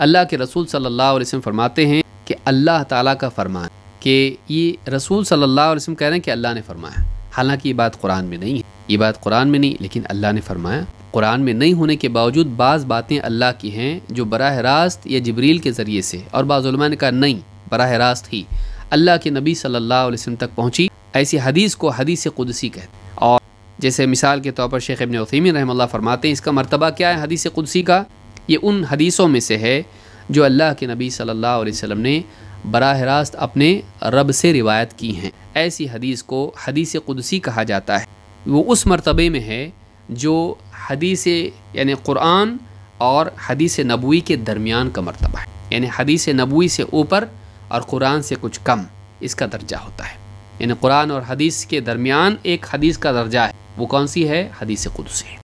अल्लाह के रसूल सल्लल्लाहु अलैहि वसल्लम फरमाते हैं कि अल्लाह ताला का फरमान कि ये रसूल सल्लल्लाहु अलैहि वसल्लम कह रहे हैं कि अल्लाह ने फरमाया हालांकि ये बात कुरान में नहीं है ये बात कुरान में नहीं लेकिन अल्लाह ने फरमाया कुरान में नहीं होने के बावजूद बाज़ बातें अल्लाह की हैं जो बरह रास्त या जबरील के ज़रिए से और बाज़ुलमा ने कहा नहीं बरह रास्त ही अल्लाह के नबी सल्लल्लाहु अलैहि वसल्लम तक पहुँची ऐसी हदीस को हदीस कुदसी कहते और जैसे मिसाल के तौर पर शेख इबन उसीमिन रहमल्ला फरमाते हैं इसका मरतबा क्या है हदीस कुदसी का ये उन हदीसों में से है जो अल्लाह के नबी सल्लल्लाहु अलैहि वसल्लम ने बराह रास्त अपने रब से रिवायत की हैं ऐसी हदीस को हदीस कुदसी कहा जाता है वो उस मरतबे में है जो हदीस यानि क़ुरान और हदीस नबवी के दरमियान का मरतबा है यानी हदीस नबवी से ऊपर और क़ुरान से कुछ कम इसका दर्जा होता है यानी क़ुरान और हदीस के दरमियान एक हदीस का दर्जा है वो कौन सी है हदीस कुदसी